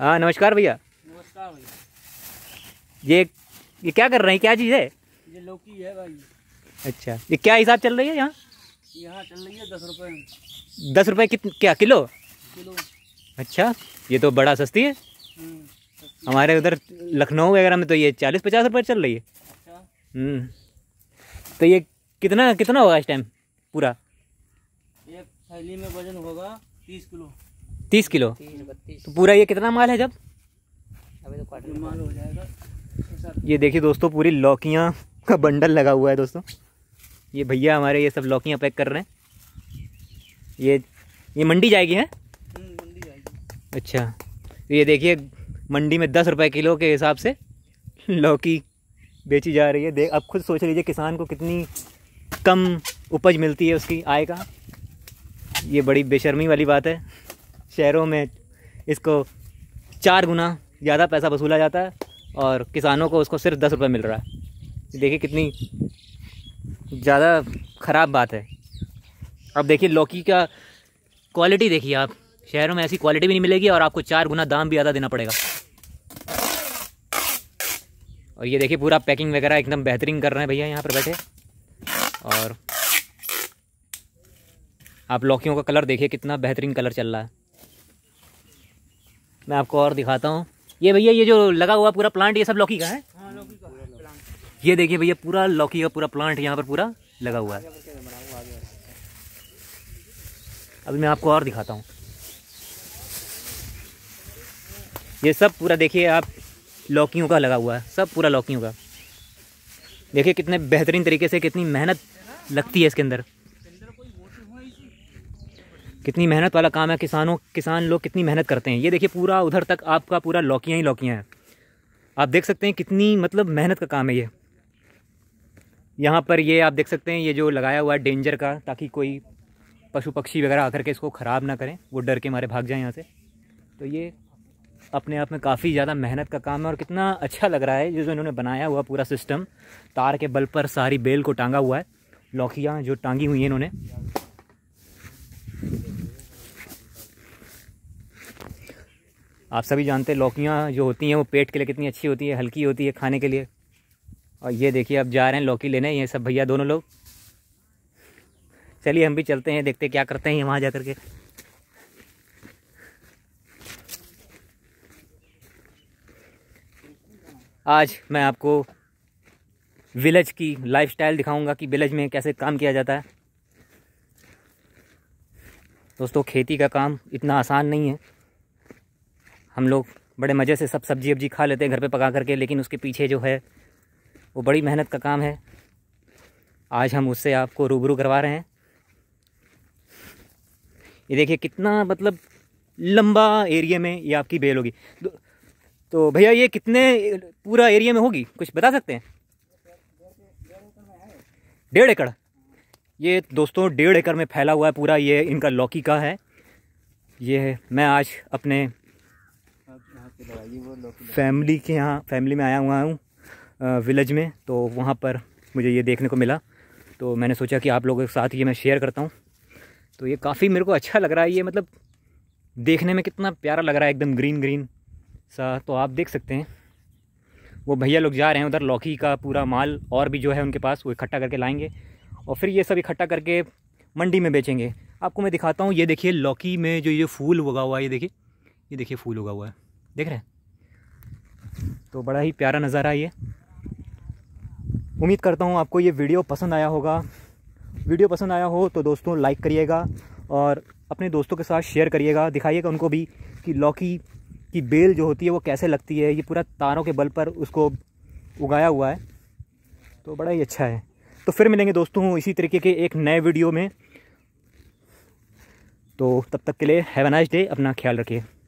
हाँ नमस्कार भैया नमस्कार ये ये क्या कर रहे हैं क्या चीज़ है ये लौकी है भाई अच्छा ये क्या हिसाब चल रही है यहाँ यहाँ चल रही है दस रुपये दस रुपये कित क्या किलो किलो अच्छा ये तो बड़ा सस्ती है हम्म, सस्ती हमारे उधर लखनऊ वगैरह में तो ये चालीस पचास रुपये चल रही है अच्छा हम्म, तो ये कितना कितना होगा इस टाइम पूरा ये थैली में वजन होगा तीस किलो तीस किलो तो पूरा ये कितना माल है जब अभी तो क्वार्टर माल हो जाएगा ये देखिए दोस्तों पूरी लौकियाँ का बंडल लगा हुआ है दोस्तों ये भैया हमारे ये सब लौकियाँ पैक कर रहे हैं ये ये मंडी जाएगी है हम्म, अच्छा तो अच्छा ये देखिए मंडी में दस रुपये किलो के हिसाब से लौकी बेची जा रही है देख आप खुद सोच लीजिए किसान को कितनी कम उपज मिलती है उसकी आय का ये बड़ी बेशर्मी वाली बात है शहरों में इसको चार गुना ज़्यादा पैसा वसूला जाता है और किसानों को उसको सिर्फ दस रुपये मिल रहा है देखिए कितनी ज़्यादा ख़राब बात है अब देखिए लौकी का क्वालिटी देखिए आप शहरों में ऐसी क्वालिटी भी नहीं मिलेगी और आपको चार गुना दाम भी ज़्यादा देना पड़ेगा और ये देखिए पूरा पैकिंग वगैरह एकदम बेहतरीन कर रहे हैं भैया यहाँ पर बैठे और आप लौकियों का कलर देखिए कितना बेहतरीन कलर चल रहा है मैं आपको और दिखाता हूँ ये भैया ये जो लगा हुआ पूरा प्लांट ये सब लौकी का है हाँ, ये देखिए भैया पूरा लौकी का पूरा प्लांट यहाँ पर पूरा लगा हुआ है अभी मैं आपको और दिखाता हूँ ये सब पूरा देखिए आप लौकियों का लगा हुआ है सब पूरा लौकियों का देखिए कितने बेहतरीन तरीके से कितनी मेहनत लगती है इसके अंदर कितनी मेहनत वाला काम है किसानों किसान लोग कितनी मेहनत करते हैं ये देखिए पूरा उधर तक आपका पूरा लौकियाँ ही लौकियाँ हैं आप देख सकते हैं कितनी मतलब मेहनत का काम है ये यहाँ पर ये आप देख सकते हैं ये जो लगाया हुआ है डेंजर का ताकि कोई पशु पक्षी वगैरह आकर के इसको ख़राब ना करें वो डर के मारे भाग जाएँ यहाँ से तो ये अपने आप में काफ़ी ज़्यादा मेहनत का काम है और कितना अच्छा लग रहा है जो जो इन्होंने बनाया हुआ पूरा सिस्टम तार के बल पर सारी बेल को टांगा हुआ है लौकियाँ जो टांगी हुई हैं इन्होंने आप सभी जानते हैं लौकियाँ जो होती हैं वो पेट के लिए कितनी अच्छी होती है हल्की होती है खाने के लिए और ये देखिए अब जा रहे हैं लौकी लेने ये सब भैया दोनों लोग चलिए हम भी चलते हैं देखते क्या करते हैं वहाँ जा कर के आज मैं आपको विलेज की लाइफस्टाइल दिखाऊंगा कि विलेज में कैसे काम किया जाता है दोस्तों खेती का काम इतना आसान नहीं है हम लोग बड़े मज़े से सब सब्जी वब्जी खा लेते हैं घर पे पका करके लेकिन उसके पीछे जो है वो बड़ी मेहनत का काम है आज हम उससे आपको रूबरू करवा रहे हैं ये देखिए कितना मतलब लंबा एरिया में ये आपकी बेल होगी तो भैया ये कितने पूरा एरिया में होगी कुछ बता सकते हैं डेढ़ एकड़ ये दोस्तों डेढ़ एकड़ में फैला हुआ है पूरा ये इनका लौकी का है ये मैं आज अपने फैमिली के यहाँ फैमिली में आया हुआ हूँ विलेज में तो वहाँ पर मुझे ये देखने को मिला तो मैंने सोचा कि आप लोगों के साथ ये मैं शेयर करता हूँ तो ये काफ़ी मेरे को अच्छा लग रहा है ये मतलब देखने में कितना प्यारा लग रहा है एकदम ग्रीन ग्रीन सा तो आप देख सकते हैं वो भैया लोग जा रहे हैं उधर लौकी का पूरा माल और भी जो है उनके पास वो इकट्ठा करके लाएंगे और फिर ये सब इकट्ठा करके मंडी में बेचेंगे आपको मैं दिखाता हूँ ये देखिए लौकी में जो ये फूल उगा हुआ है ये देखिए ये देखिए फूल उगा हुआ है देख रहे हैं तो बड़ा ही प्यारा नज़ारा ये उम्मीद करता हूँ आपको ये वीडियो पसंद आया होगा वीडियो पसंद आया हो तो दोस्तों लाइक करिएगा और अपने दोस्तों के साथ शेयर करिएगा दिखाइएगा उनको भी कि लौकी की बेल जो होती है वो कैसे लगती है ये पूरा तारों के बल पर उसको उगाया हुआ है तो बड़ा ही अच्छा है तो फिर मिलेंगे दोस्तों इसी तरीके के एक नए वीडियो में तो तब तक के लिए हैव नाइस डे अपना ख्याल रखिए